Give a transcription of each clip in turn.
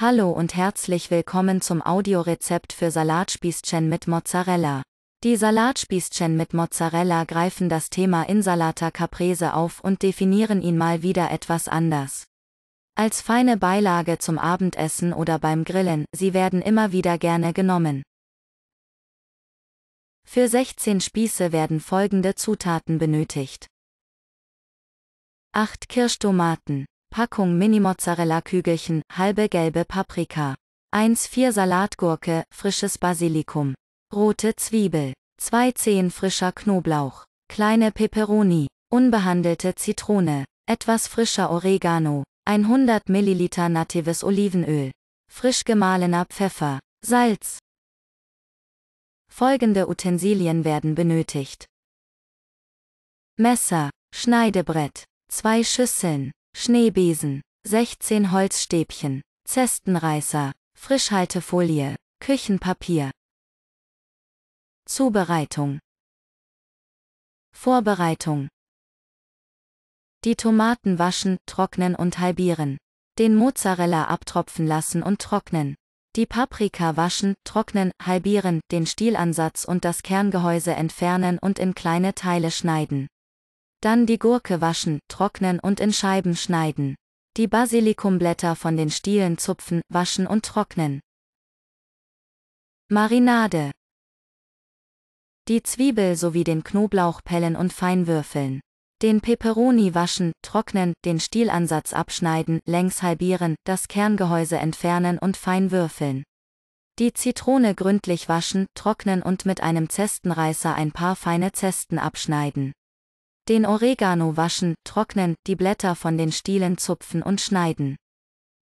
Hallo und herzlich willkommen zum Audiorezept für Salatspießchen mit Mozzarella. Die Salatspießchen mit Mozzarella greifen das Thema Insalata Caprese auf und definieren ihn mal wieder etwas anders. Als feine Beilage zum Abendessen oder beim Grillen, sie werden immer wieder gerne genommen. Für 16 Spieße werden folgende Zutaten benötigt. 8 Kirschtomaten Packung Mini-Mozzarella-Kügelchen, halbe gelbe Paprika. 1,4 Salatgurke, frisches Basilikum. Rote Zwiebel. 2 Zehen frischer Knoblauch. Kleine Peperoni. Unbehandelte Zitrone. Etwas frischer Oregano. 100 ml natives Olivenöl. Frisch gemahlener Pfeffer. Salz. Folgende Utensilien werden benötigt. Messer, Schneidebrett, 2 Schüsseln, Schneebesen, 16 Holzstäbchen, Zestenreißer, Frischhaltefolie, Küchenpapier. Zubereitung. Vorbereitung. Die Tomaten waschen, trocknen und halbieren. Den Mozzarella abtropfen lassen und trocknen. Die Paprika waschen, trocknen, halbieren, den Stielansatz und das Kerngehäuse entfernen und in kleine Teile schneiden. Dann die Gurke waschen, trocknen und in Scheiben schneiden. Die Basilikumblätter von den Stielen zupfen, waschen und trocknen. Marinade. Die Zwiebel sowie den Knoblauch pellen und fein würfeln. Den Peperoni waschen, trocknen, den Stielansatz abschneiden, längs halbieren, das Kerngehäuse entfernen und fein würfeln. Die Zitrone gründlich waschen, trocknen und mit einem Zestenreißer ein paar feine Zesten abschneiden. Den Oregano waschen, trocknen, die Blätter von den Stielen zupfen und schneiden.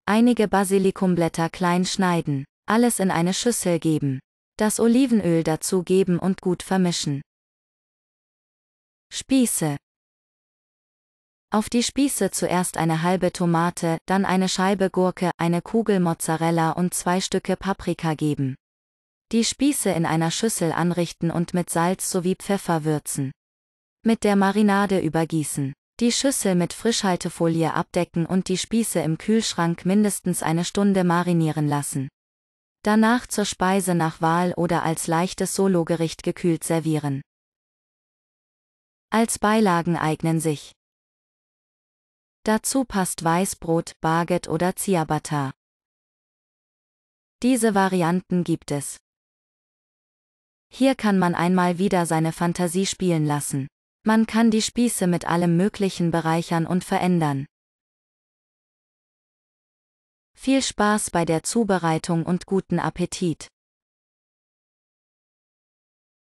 Einige Basilikumblätter klein schneiden. Alles in eine Schüssel geben. Das Olivenöl dazu geben und gut vermischen. Spieße. Auf die Spieße zuerst eine halbe Tomate, dann eine Scheibe Gurke, eine Kugel Mozzarella und zwei Stücke Paprika geben. Die Spieße in einer Schüssel anrichten und mit Salz sowie Pfeffer würzen. Mit der Marinade übergießen. Die Schüssel mit Frischhaltefolie abdecken und die Spieße im Kühlschrank mindestens eine Stunde marinieren lassen. Danach zur Speise nach Wahl oder als leichtes Sologericht gekühlt servieren. Als Beilagen eignen sich. Dazu passt Weißbrot, Baguette oder Ciabatta. Diese Varianten gibt es. Hier kann man einmal wieder seine Fantasie spielen lassen. Man kann die Spieße mit allem Möglichen bereichern und verändern. Viel Spaß bei der Zubereitung und guten Appetit!